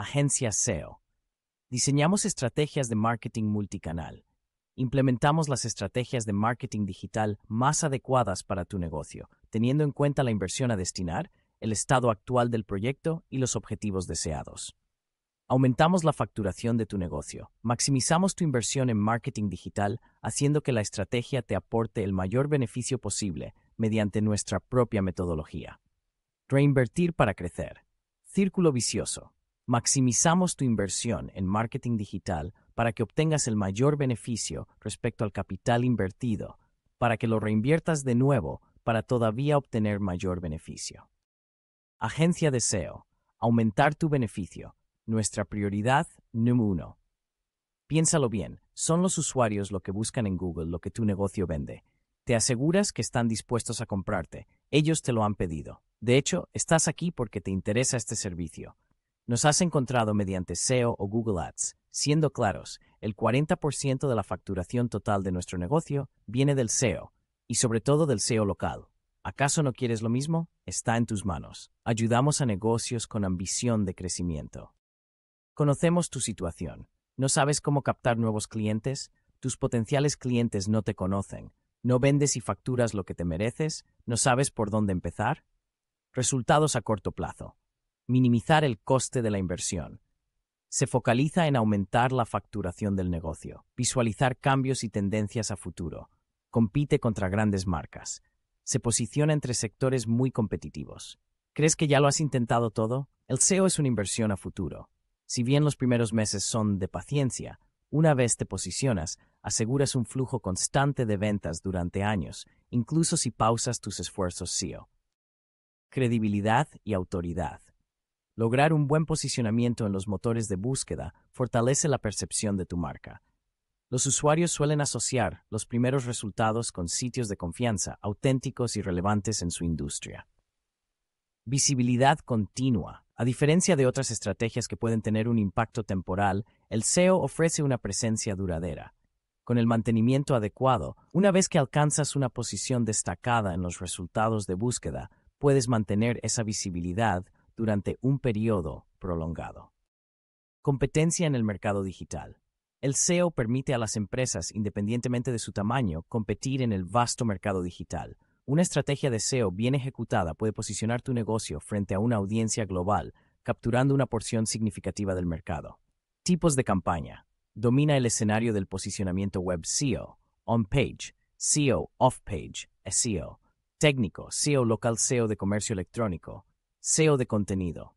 Agencia SEO. Diseñamos estrategias de marketing multicanal. Implementamos las estrategias de marketing digital más adecuadas para tu negocio, teniendo en cuenta la inversión a destinar, el estado actual del proyecto y los objetivos deseados. Aumentamos la facturación de tu negocio. Maximizamos tu inversión en marketing digital, haciendo que la estrategia te aporte el mayor beneficio posible mediante nuestra propia metodología. Reinvertir para crecer. Círculo vicioso. Maximizamos tu inversión en marketing digital para que obtengas el mayor beneficio respecto al capital invertido, para que lo reinviertas de nuevo para todavía obtener mayor beneficio. Agencia de SEO. Aumentar tu beneficio. Nuestra prioridad número uno. Piénsalo bien, son los usuarios lo que buscan en Google lo que tu negocio vende. Te aseguras que están dispuestos a comprarte, ellos te lo han pedido. De hecho, estás aquí porque te interesa este servicio. Nos has encontrado mediante SEO o Google Ads. Siendo claros, el 40% de la facturación total de nuestro negocio viene del SEO, y sobre todo del SEO local. ¿Acaso no quieres lo mismo? Está en tus manos. Ayudamos a negocios con ambición de crecimiento. Conocemos tu situación. ¿No sabes cómo captar nuevos clientes? Tus potenciales clientes no te conocen. ¿No vendes y facturas lo que te mereces? ¿No sabes por dónde empezar? Resultados a corto plazo minimizar el coste de la inversión. Se focaliza en aumentar la facturación del negocio, visualizar cambios y tendencias a futuro. Compite contra grandes marcas. Se posiciona entre sectores muy competitivos. ¿Crees que ya lo has intentado todo? El SEO es una inversión a futuro. Si bien los primeros meses son de paciencia, una vez te posicionas, aseguras un flujo constante de ventas durante años, incluso si pausas tus esfuerzos SEO. Credibilidad y autoridad. Lograr un buen posicionamiento en los motores de búsqueda fortalece la percepción de tu marca. Los usuarios suelen asociar los primeros resultados con sitios de confianza auténticos y relevantes en su industria. Visibilidad continua. A diferencia de otras estrategias que pueden tener un impacto temporal, el SEO ofrece una presencia duradera. Con el mantenimiento adecuado, una vez que alcanzas una posición destacada en los resultados de búsqueda, puedes mantener esa visibilidad durante un periodo prolongado. Competencia en el mercado digital. El SEO permite a las empresas, independientemente de su tamaño, competir en el vasto mercado digital. Una estrategia de SEO bien ejecutada puede posicionar tu negocio frente a una audiencia global, capturando una porción significativa del mercado. Tipos de campaña. Domina el escenario del posicionamiento web SEO, on-page, SEO, off-page, SEO, técnico, SEO local, SEO de comercio electrónico, SEO de contenido.